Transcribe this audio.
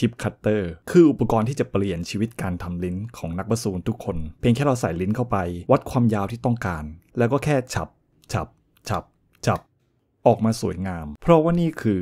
ทิปคัตเตอร์คืออุปกรณ์ที่จะเปลี่ยนชีวิตการทำลิ้นของนักประสูนทุกคนเพียงแค่เราใส่ลิ้นเข้าไป วัดความยาวที่ต้องการ แล้วก็แค่ฉับฉับฉับฉับออกมาสวยงาม เพราะว่านี่คือ